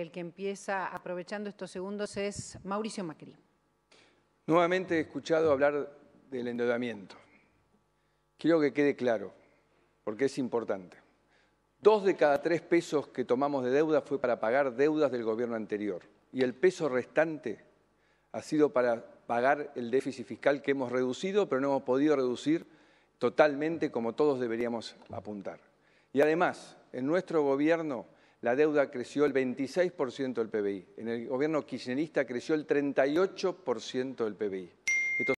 El que empieza aprovechando estos segundos es Mauricio Macri. Nuevamente he escuchado hablar del endeudamiento. Quiero que quede claro, porque es importante. Dos de cada tres pesos que tomamos de deuda fue para pagar deudas del gobierno anterior y el peso restante ha sido para pagar el déficit fiscal que hemos reducido, pero no hemos podido reducir totalmente como todos deberíamos apuntar. Y además, en nuestro gobierno la deuda creció el 26% del PBI. En el gobierno kirchnerista creció el 38% del PBI.